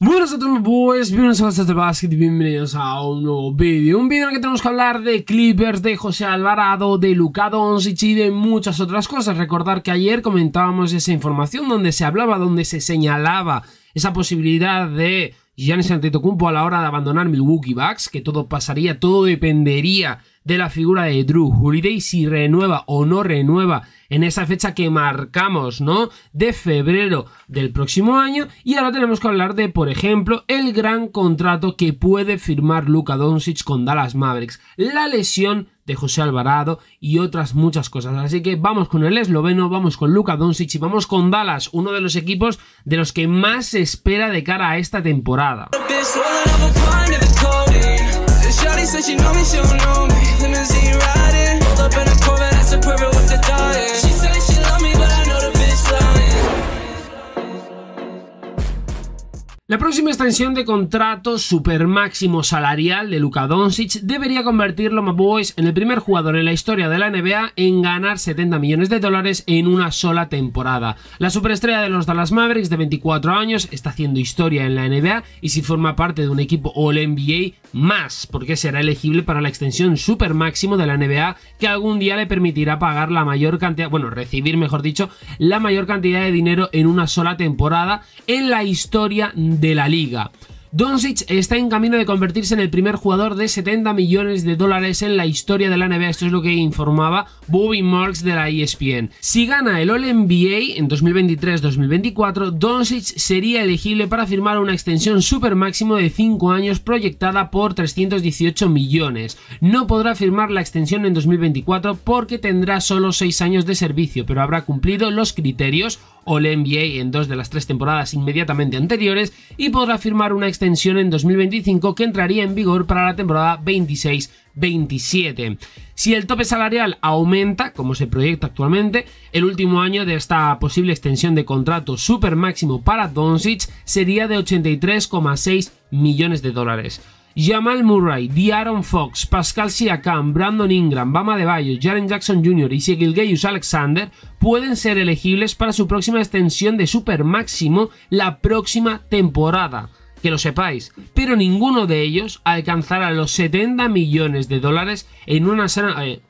buenas a todos, pues bienvenidos a de Basket y bienvenidos a un nuevo vídeo. Un vídeo en el que tenemos que hablar de Clippers, de José Alvarado, de Luca Doncic y de muchas otras cosas. Recordar que ayer comentábamos esa información donde se hablaba, donde se señalaba esa posibilidad de ya Giannis Antetokounmpo a la hora de abandonar Milwaukee Bucks, que todo pasaría, todo dependería de la figura de Drew Holiday si renueva o no renueva en esa fecha que marcamos, ¿no? De febrero del próximo año. Y ahora tenemos que hablar de, por ejemplo, el gran contrato que puede firmar Luka Doncic con Dallas Mavericks, la lesión de José Alvarado y otras muchas cosas. Así que vamos con el esloveno, vamos con Luka Doncic y vamos con Dallas, uno de los equipos de los que más se espera de cara a esta temporada. La próxima extensión de contrato super máximo salarial de Luka Doncic debería convertirlo a Boys en el primer jugador en la historia de la NBA en ganar 70 millones de dólares en una sola temporada. La superestrella de los Dallas Mavericks de 24 años está haciendo historia en la NBA y si forma parte de un equipo All-NBA más, porque será elegible para la extensión super máximo de la NBA que algún día le permitirá pagar la mayor cantidad, bueno, recibir mejor dicho, la mayor cantidad de dinero en una sola temporada en la historia de de la liga. Doncic está en camino de convertirse en el primer jugador de 70 millones de dólares en la historia de la NBA. Esto es lo que informaba Bobby Marks de la ESPN. Si gana el All NBA en 2023-2024, Doncic sería elegible para firmar una extensión super máximo de 5 años proyectada por 318 millones. No podrá firmar la extensión en 2024 porque tendrá solo 6 años de servicio, pero habrá cumplido los criterios All-NBA en dos de las tres temporadas inmediatamente anteriores y podrá firmar una extensión en 2025 que entraría en vigor para la temporada 26-27. Si el tope salarial aumenta, como se proyecta actualmente, el último año de esta posible extensión de contrato super máximo para Doncic sería de 83,6 millones de dólares. Jamal Murray, D'Aaron Fox, Pascal Siakam, Brandon Ingram, Bama De Bayo, Jaren Jackson Jr. y Gayus Alexander pueden ser elegibles para su próxima extensión de super máximo la próxima temporada. Que lo sepáis, pero ninguno de ellos alcanzará los 70 millones de dólares en una eh,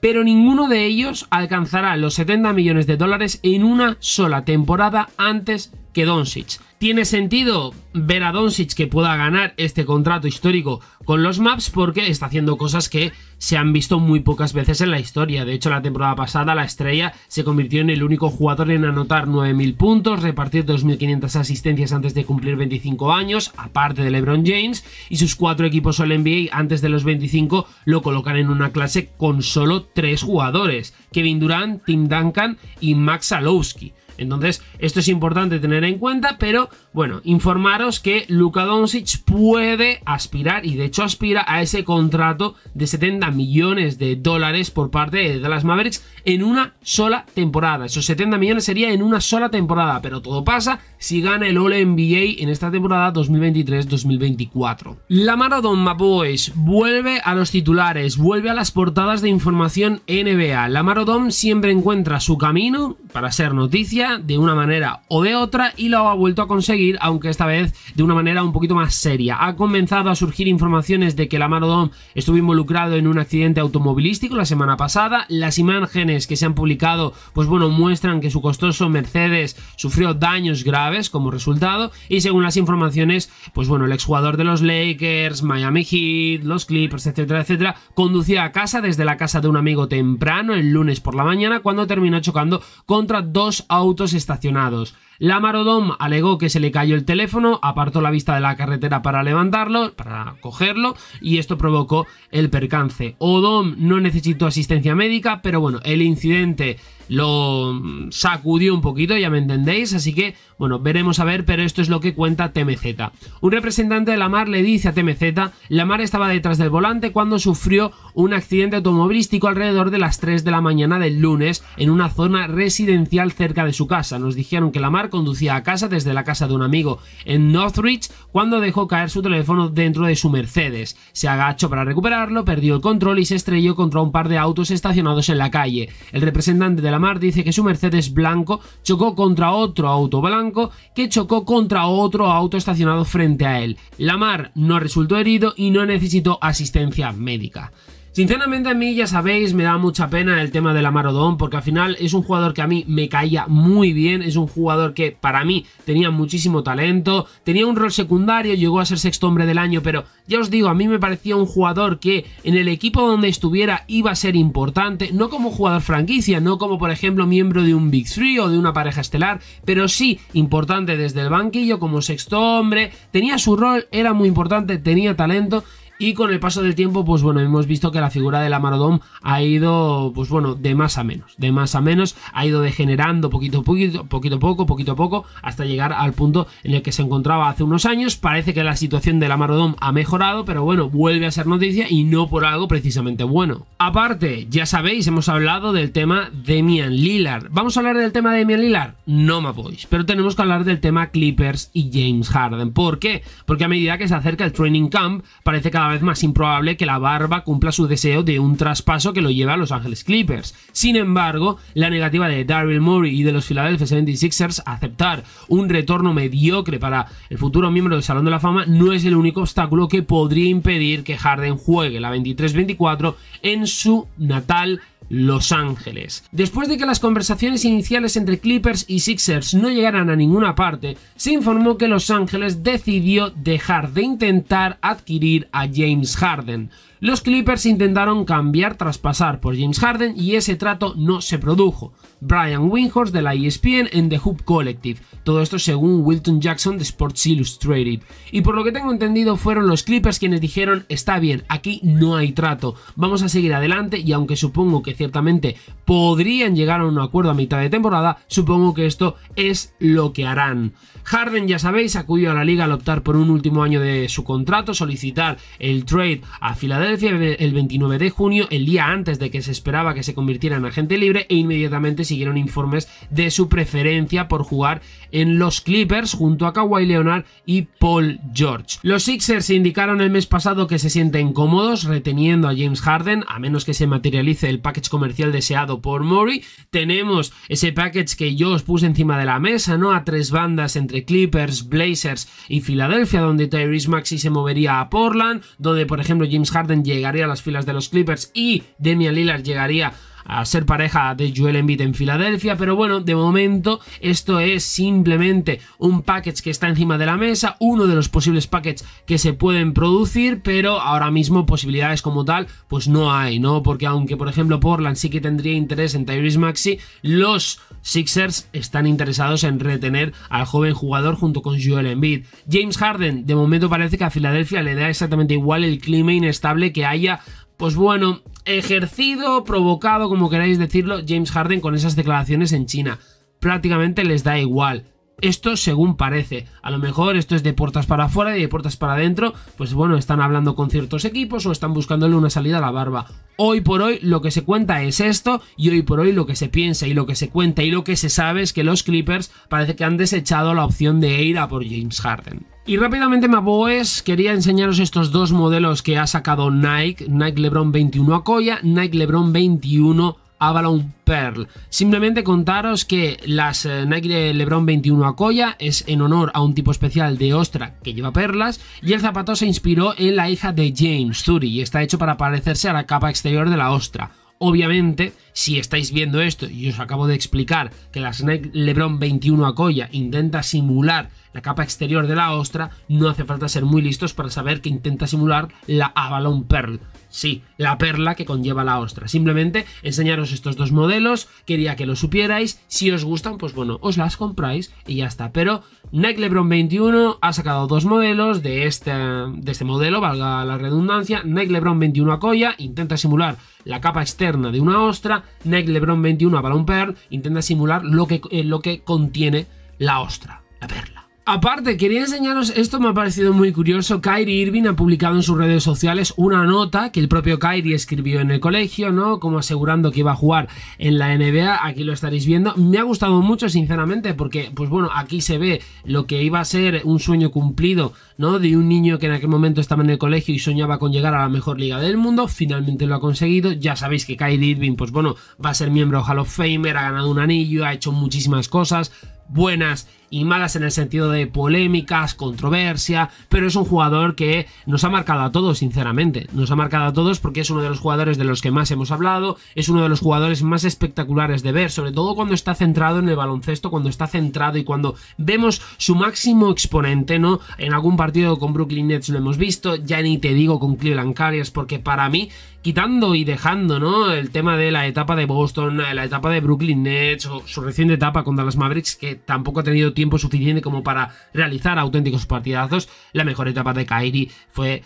pero ninguno de ellos alcanzará los 70 millones de dólares en una sola temporada antes que Doncic. Tiene sentido ver a Doncic que pueda ganar este contrato histórico con los Maps porque está haciendo cosas que se han visto muy pocas veces en la historia. De hecho, la temporada pasada la estrella se convirtió en el único jugador en anotar 9.000 puntos, repartir 2.500 asistencias antes de cumplir 25 años, aparte de LeBron James, y sus cuatro equipos All NBA antes de los 25 lo colocan en una clase con solo tres jugadores, Kevin Durant, Tim Duncan y Max Alowski. Entonces, esto es importante tener en cuenta, pero bueno, informaros que Luka Doncic puede aspirar y de hecho aspira a ese contrato de 70 millones de dólares por parte de Dallas Mavericks en una sola temporada. Esos 70 millones sería en una sola temporada, pero todo pasa si gana el All NBA en esta temporada 2023-2024. La Maradona Boys vuelve a los titulares, vuelve a las portadas de información NBA. La Maradona siempre encuentra su camino para ser noticia de una manera o de otra y lo ha vuelto a conseguir aunque esta vez de una manera un poquito más seria. Ha comenzado a surgir informaciones de que la Odom estuvo involucrado en un accidente automovilístico la semana pasada. Las imágenes que se han publicado, pues bueno, muestran que su costoso Mercedes sufrió daños graves como resultado. Y según las informaciones, pues bueno, el exjugador de los Lakers, Miami Heat, los Clippers, etcétera, etcétera, conducía a casa desde la casa de un amigo temprano el lunes por la mañana cuando terminó chocando contra dos autos estacionados. Lamar Odom alegó que se le cayó el teléfono, apartó la vista de la carretera para levantarlo, para cogerlo, y esto provocó el percance. Odom no necesitó asistencia médica, pero bueno, el incidente lo mm, sacudió un poquito, ya me entendéis, así que, bueno, veremos a ver, pero esto es lo que cuenta TMZ. Un representante de la Mar le dice a TMZ, la Mar estaba detrás del volante cuando sufrió un accidente automovilístico alrededor de las 3 de la mañana del lunes en una zona residencial cerca de su casa. Nos dijeron que la Mar conducía a casa desde la casa de un amigo en Northridge cuando dejó caer su teléfono dentro de su Mercedes. Se agachó para recuperarlo, perdió el control y se estrelló contra un par de autos estacionados en la calle. El representante de la Lamar dice que su Mercedes blanco chocó contra otro auto blanco que chocó contra otro auto estacionado frente a él. Lamar no resultó herido y no necesitó asistencia médica. Sinceramente a mí, ya sabéis, me da mucha pena el tema del Amarodón porque al final es un jugador que a mí me caía muy bien, es un jugador que para mí tenía muchísimo talento, tenía un rol secundario, llegó a ser sexto hombre del año, pero ya os digo, a mí me parecía un jugador que en el equipo donde estuviera iba a ser importante, no como jugador franquicia, no como por ejemplo miembro de un Big Three o de una pareja estelar, pero sí importante desde el banquillo como sexto hombre, tenía su rol, era muy importante, tenía talento y con el paso del tiempo, pues bueno, hemos visto que la figura de la Marodón ha ido, pues bueno, de más a menos, de más a menos, ha ido degenerando poquito a poquito, poquito a poco, poquito a poco, hasta llegar al punto en el que se encontraba hace unos años. Parece que la situación de la Marodón ha mejorado, pero bueno, vuelve a ser noticia y no por algo precisamente bueno. Aparte, ya sabéis, hemos hablado del tema de Mian Lillard. ¿Vamos a hablar del tema de Mian Lillard? No me apoyéis, pero tenemos que hablar del tema Clippers y James Harden. ¿Por qué? Porque a medida que se acerca el training camp, parece cada vez vez más improbable que la barba cumpla su deseo de un traspaso que lo lleva a Los Ángeles Clippers. Sin embargo, la negativa de Daryl Murray y de los Philadelphia 76ers a aceptar un retorno mediocre para el futuro miembro del Salón de la Fama no es el único obstáculo que podría impedir que Harden juegue la 23-24 en su natal los Ángeles. Después de que las conversaciones iniciales entre Clippers y Sixers no llegaran a ninguna parte, se informó que Los Ángeles decidió dejar de intentar adquirir a James Harden, los Clippers intentaron cambiar tras pasar por James Harden y ese trato no se produjo. Brian Windhorst de la ESPN en The Hoop Collective, todo esto según Wilton Jackson de Sports Illustrated. Y por lo que tengo entendido fueron los Clippers quienes dijeron, está bien, aquí no hay trato, vamos a seguir adelante y aunque supongo que ciertamente podrían llegar a un acuerdo a mitad de temporada, supongo que esto es lo que harán. Harden, ya sabéis, acudió a la liga al optar por un último año de su contrato, solicitar el trade a Filadelfia el 29 de junio, el día antes de que se esperaba que se convirtiera en agente libre, e inmediatamente siguieron informes de su preferencia por jugar en los Clippers junto a Kawhi Leonard y Paul George. Los Sixers indicaron el mes pasado que se sienten cómodos reteniendo a James Harden, a menos que se materialice el package comercial deseado por Murray. Tenemos ese package que yo os puse encima de la mesa, ¿no? A tres bandas entre Clippers, Blazers y Filadelfia, donde Tyrese Maxi se movería a Portland, donde por ejemplo James Harden llegaría a las filas de los Clippers y Damian Lillard llegaría a ser pareja de Joel Embiid en Filadelfia, pero bueno, de momento esto es simplemente un package que está encima de la mesa, uno de los posibles packages que se pueden producir, pero ahora mismo posibilidades como tal, pues no hay, ¿no? Porque aunque por ejemplo Portland sí que tendría interés en Tyrese Maxi, los Sixers están interesados en retener al joven jugador junto con Joel Embiid. James Harden, de momento parece que a Filadelfia le da exactamente igual el clima inestable que haya pues bueno, ejercido, provocado, como queráis decirlo, James Harden con esas declaraciones en China. Prácticamente les da igual. Esto según parece. A lo mejor esto es de puertas para afuera y de puertas para adentro. Pues bueno, están hablando con ciertos equipos o están buscándole una salida a la barba. Hoy por hoy lo que se cuenta es esto y hoy por hoy lo que se piensa y lo que se cuenta y lo que se sabe es que los Clippers parece que han desechado la opción de ir por James Harden. Y rápidamente, Maboes, quería enseñaros estos dos modelos que ha sacado Nike, Nike LeBron 21 Acoya Nike LeBron 21 Avalon Pearl. Simplemente contaros que las eh, Nike LeBron 21 Akoya es en honor a un tipo especial de ostra que lleva perlas y el zapato se inspiró en la hija de James Zuri, y está hecho para parecerse a la capa exterior de la ostra. Obviamente, si estáis viendo esto y os acabo de explicar que la Snake Lebron 21 Acoya intenta simular la capa exterior de la ostra, no hace falta ser muy listos para saber que intenta simular la Avalon Pearl. Sí, la perla que conlleva la ostra. Simplemente enseñaros estos dos modelos, quería que lo supierais. Si os gustan, pues bueno, os las compráis y ya está. Pero Nike Lebron 21 ha sacado dos modelos de este, de este modelo, valga la redundancia. Nike Lebron 21 Acoya intenta simular la capa externa de una ostra Neg LeBron 21 a Balón Pearl intenta simular lo que, eh, lo que contiene la ostra, la perla. Aparte, quería enseñaros, esto me ha parecido muy curioso, Kyrie Irving ha publicado en sus redes sociales una nota que el propio Kyrie escribió en el colegio, ¿no? Como asegurando que iba a jugar en la NBA, aquí lo estaréis viendo. Me ha gustado mucho, sinceramente, porque, pues bueno, aquí se ve lo que iba a ser un sueño cumplido, ¿no? De un niño que en aquel momento estaba en el colegio y soñaba con llegar a la mejor liga del mundo, finalmente lo ha conseguido, ya sabéis que Kyrie Irving, pues bueno, va a ser miembro de Hall of Famer, ha ganado un anillo, ha hecho muchísimas cosas buenas y malas en el sentido de polémicas, controversia, pero es un jugador que nos ha marcado a todos, sinceramente. Nos ha marcado a todos porque es uno de los jugadores de los que más hemos hablado, es uno de los jugadores más espectaculares de ver, sobre todo cuando está centrado en el baloncesto, cuando está centrado y cuando vemos su máximo exponente, ¿no? En algún partido con Brooklyn Nets lo hemos visto, ya ni te digo con Cleveland Cavaliers, porque para mí, quitando y dejando, ¿no? El tema de la etapa de Boston, la etapa de Brooklyn Nets, o su reciente etapa con Dallas Mavericks, que tampoco ha tenido tiempo tiempo suficiente como para realizar auténticos partidazos. La mejor etapa de Kairi fue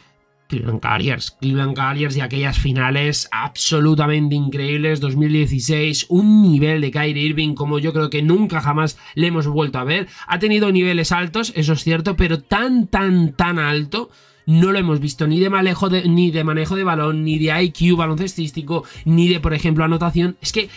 Cleveland Carriers, Cleveland Carriers y aquellas finales absolutamente increíbles. 2016, un nivel de Kyrie Irving como yo creo que nunca jamás le hemos vuelto a ver. Ha tenido niveles altos, eso es cierto, pero tan, tan, tan alto no lo hemos visto ni de, manejo de, ni de manejo de balón, ni de IQ baloncestístico, ni de, por ejemplo, anotación. Es que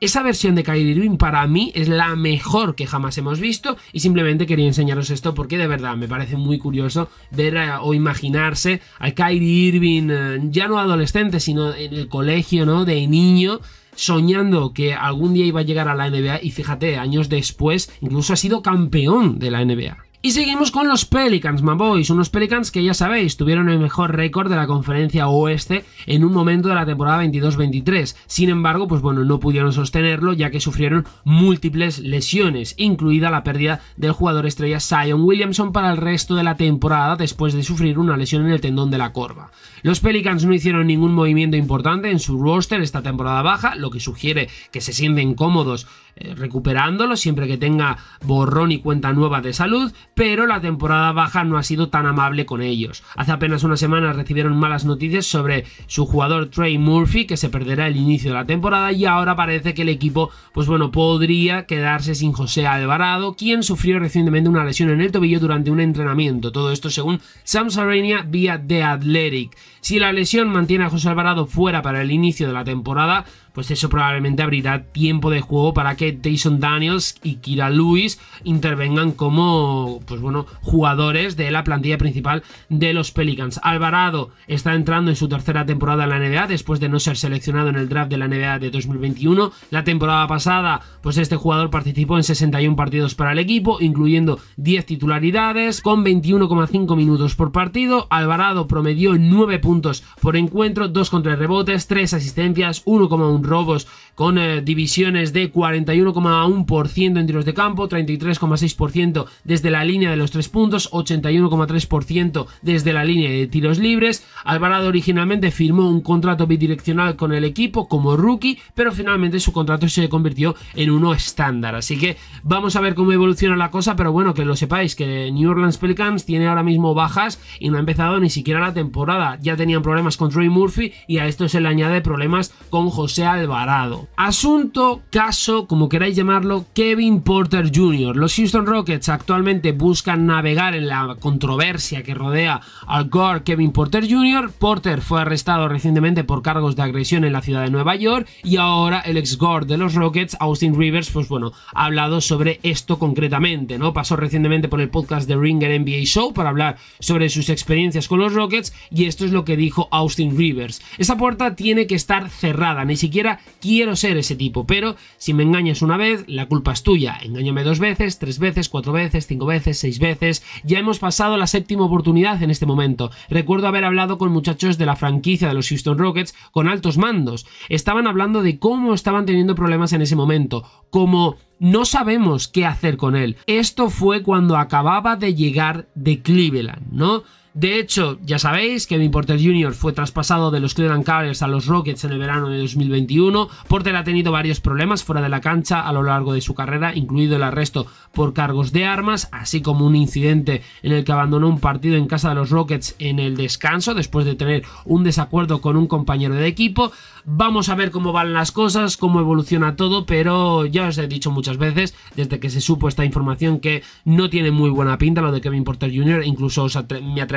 esa versión de Kyrie Irving para mí es la mejor que jamás hemos visto y simplemente quería enseñaros esto porque de verdad me parece muy curioso ver eh, o imaginarse a Kyrie Irving eh, ya no adolescente sino en el colegio, ¿no? De niño soñando que algún día iba a llegar a la NBA y fíjate, años después incluso ha sido campeón de la NBA. Y seguimos con los Pelicans, my boys, unos Pelicans que ya sabéis, tuvieron el mejor récord de la conferencia oeste en un momento de la temporada 22-23. Sin embargo, pues bueno, no pudieron sostenerlo ya que sufrieron múltiples lesiones, incluida la pérdida del jugador estrella Zion Williamson para el resto de la temporada después de sufrir una lesión en el tendón de la corva. Los Pelicans no hicieron ningún movimiento importante en su roster esta temporada baja, lo que sugiere que se sienten cómodos eh, recuperándolo siempre que tenga borrón y cuenta nueva de salud, pero la temporada baja no ha sido tan amable con ellos. Hace apenas unas semanas recibieron malas noticias sobre su jugador Trey Murphy, que se perderá el inicio de la temporada, y ahora parece que el equipo, pues bueno, podría quedarse sin José Alvarado, quien sufrió recientemente una lesión en el tobillo durante un entrenamiento. Todo esto según Sam Sarania vía The Athletic. Si la lesión mantiene a José Alvarado fuera para el inicio de la temporada, pues eso probablemente abrirá tiempo de juego para que Jason Daniels y Kira Lewis intervengan como pues bueno, jugadores de la plantilla principal de los Pelicans. Alvarado está entrando en su tercera temporada en la NBA después de no ser seleccionado en el draft de la NBA de 2021. La temporada pasada, pues este jugador participó en 61 partidos para el equipo, incluyendo 10 titularidades con 21,5 minutos por partido. Alvarado promedió 9 puntos por encuentro, 2 contra rebotes, 3 asistencias, 1,1 robos con eh, divisiones de 41,1% en tiros de campo, 33,6% desde la línea de los tres puntos, 81,3% desde la línea de tiros libres. Alvarado originalmente firmó un contrato bidireccional con el equipo como rookie, pero finalmente su contrato se convirtió en uno estándar. Así que vamos a ver cómo evoluciona la cosa, pero bueno, que lo sepáis que New Orleans Pelicans tiene ahora mismo bajas y no ha empezado ni siquiera la temporada. Ya tenían problemas con Troy Murphy y a esto se le añade problemas con José Alvarado. Asunto, caso, como queráis llamarlo, Kevin Porter Jr. Los Houston Rockets actualmente buscan navegar en la controversia que rodea al guard Kevin Porter Jr. Porter fue arrestado recientemente por cargos de agresión en la ciudad de Nueva York y ahora el ex guard de los Rockets, Austin Rivers, pues bueno, ha hablado sobre esto concretamente, ¿no? Pasó recientemente por el podcast de Ringer NBA Show para hablar sobre sus experiencias con los Rockets y esto es lo que dijo Austin Rivers. Esa puerta tiene que estar cerrada, ni siquiera quiero ser ese tipo, pero si me engañas una vez, la culpa es tuya. Engáñame dos veces, tres veces, cuatro veces, cinco veces, seis veces. Ya hemos pasado la séptima oportunidad en este momento. Recuerdo haber hablado con muchachos de la franquicia de los Houston Rockets con altos mandos. Estaban hablando de cómo estaban teniendo problemas en ese momento, como no sabemos qué hacer con él. Esto fue cuando acababa de llegar de Cleveland, ¿no? De hecho, ya sabéis que Kevin Porter Jr. fue traspasado de los Cleveland Cavaliers a los Rockets en el verano de 2021. Porter ha tenido varios problemas fuera de la cancha a lo largo de su carrera, incluido el arresto por cargos de armas, así como un incidente en el que abandonó un partido en casa de los Rockets en el descanso después de tener un desacuerdo con un compañero de equipo. Vamos a ver cómo van las cosas, cómo evoluciona todo, pero ya os he dicho muchas veces desde que se supo esta información que no tiene muy buena pinta lo de Kevin Porter Jr. Incluso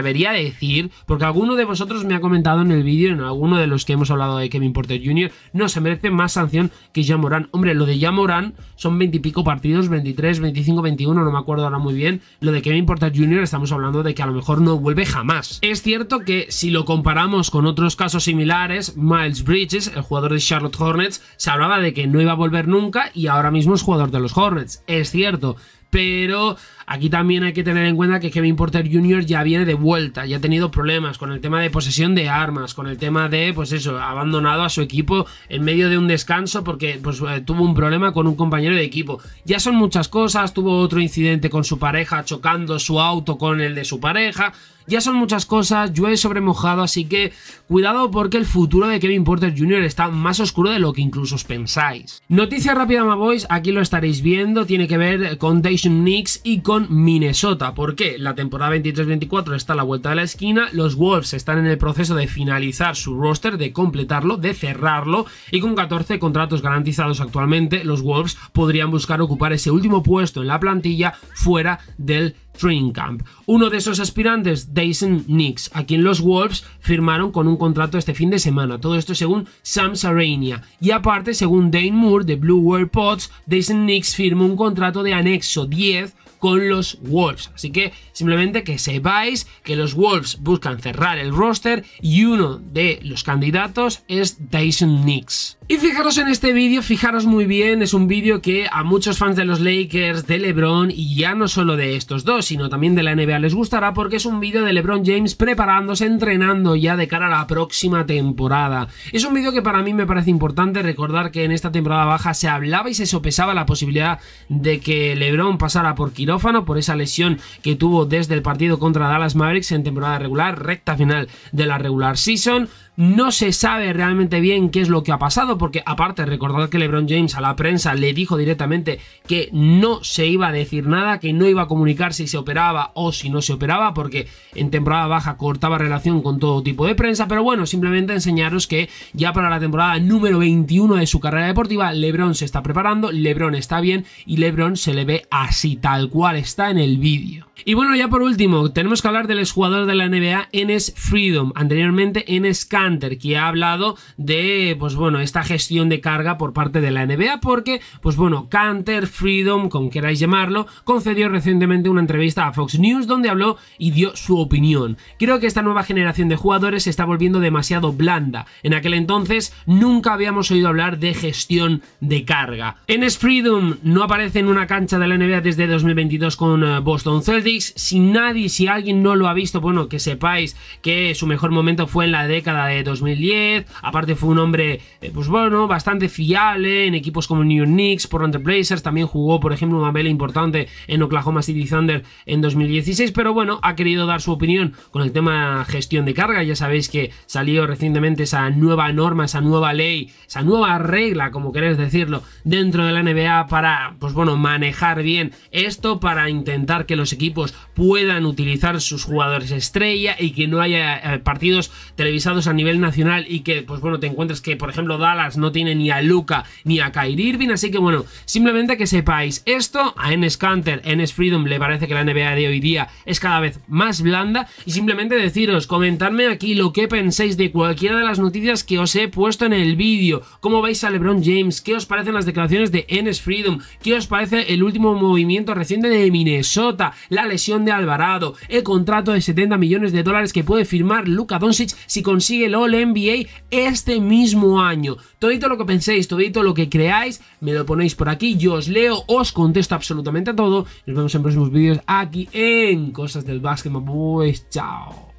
Debería decir, porque alguno de vosotros me ha comentado en el vídeo, en alguno de los que hemos hablado de Kevin Porter Jr., no se merece más sanción que ya Morán. Hombre, lo de Jamoran Morán son veintipico partidos, 23, 25, 21, no me acuerdo ahora muy bien. Lo de Kevin Porter Jr. estamos hablando de que a lo mejor no vuelve jamás. Es cierto que si lo comparamos con otros casos similares, Miles Bridges, el jugador de Charlotte Hornets, se hablaba de que no iba a volver nunca y ahora mismo es jugador de los Hornets. Es cierto pero aquí también hay que tener en cuenta que Kevin Porter Jr. ya viene de vuelta, ya ha tenido problemas con el tema de posesión de armas, con el tema de, pues eso, abandonado a su equipo en medio de un descanso porque pues, eh, tuvo un problema con un compañero de equipo. Ya son muchas cosas, tuvo otro incidente con su pareja chocando su auto con el de su pareja. Ya son muchas cosas, yo sobre mojado, así que cuidado porque el futuro de Kevin Porter Jr. está más oscuro de lo que incluso os pensáis. Noticia rápida, my boys, aquí lo estaréis viendo, tiene que ver con Tyson Knicks y con Minnesota. porque La temporada 23-24 está a la vuelta de la esquina, los Wolves están en el proceso de finalizar su roster, de completarlo, de cerrarlo, y con 14 contratos garantizados actualmente, los Wolves podrían buscar ocupar ese último puesto en la plantilla fuera del Training Camp. Uno de esos aspirantes, Dyson Nix, a quien los Wolves firmaron con un contrato este fin de semana. Todo esto según Sam Sarania. Y aparte, según Dane Moore de Blue World Pots, Dyson Nix firmó un contrato de anexo 10 con los Wolves. Así que simplemente que sepáis que los Wolves buscan cerrar el roster y uno de los candidatos es Dyson Nix. Y fijaros en este vídeo, fijaros muy bien, es un vídeo que a muchos fans de los Lakers, de LeBron y ya no solo de estos dos, sino también de la NBA les gustará porque es un vídeo de LeBron James preparándose, entrenando ya de cara a la próxima temporada. Es un vídeo que para mí me parece importante recordar que en esta temporada baja se hablaba y se sopesaba la posibilidad de que LeBron pasara por Quirón por esa lesión que tuvo desde el partido contra Dallas Mavericks en temporada regular, recta final de la regular season. No se sabe realmente bien qué es lo que ha pasado, porque aparte recordad que LeBron James a la prensa le dijo directamente que no se iba a decir nada, que no iba a comunicar si se operaba o si no se operaba, porque en temporada baja cortaba relación con todo tipo de prensa, pero bueno, simplemente enseñaros que ya para la temporada número 21 de su carrera deportiva, LeBron se está preparando, LeBron está bien y LeBron se le ve así, tal cual está en el vídeo. Y bueno, ya por último, tenemos que hablar del exjugador de la NBA, Enes Freedom, anteriormente Enes K que ha hablado de, pues bueno, esta gestión de carga por parte de la NBA, porque, pues bueno, Canter, Freedom, como queráis llamarlo, concedió recientemente una entrevista a Fox News donde habló y dio su opinión. Creo que esta nueva generación de jugadores se está volviendo demasiado blanda. En aquel entonces nunca habíamos oído hablar de gestión de carga. En Freedom no aparece en una cancha de la NBA desde 2022 con eh, Boston Celtics. Si nadie, si alguien no lo ha visto, bueno, que sepáis que su mejor momento fue en la década de 2010. Aparte fue un hombre, eh, pues bueno, bastante fiable en equipos como New York Knicks, Portland Blazers. También jugó, por ejemplo, una vela importante en Oklahoma City Thunder en 2016. Pero bueno, ha querido dar su opinión con el tema gestión de carga. Ya sabéis que salió recientemente esa nueva norma, esa nueva ley, esa nueva regla, como queréis decirlo, dentro de la NBA para, pues bueno, manejar bien esto, para intentar que los equipos puedan utilizar sus jugadores estrella y que no haya eh, partidos televisados a nivel nivel nacional y que, pues bueno, te encuentres que, por ejemplo, Dallas no tiene ni a Luca ni a Kyrie Irving. Así que, bueno, simplemente que sepáis esto. A Enes Canter, Enes Freedom, le parece que la NBA de hoy día es cada vez más blanda. Y simplemente deciros, comentarme aquí lo que penséis de cualquiera de las noticias que os he puesto en el vídeo. ¿Cómo vais a LeBron James? ¿Qué os parecen las declaraciones de Enes Freedom? ¿Qué os parece el último movimiento reciente de Minnesota? La lesión de Alvarado, el contrato de 70 millones de dólares que puede firmar Luka Doncic si consigue el All NBA este mismo año. todo lo que penséis, todo lo que creáis, me lo ponéis por aquí, yo os leo, os contesto absolutamente a todo. Nos vemos en próximos vídeos aquí en Cosas del Basque. Pues chao.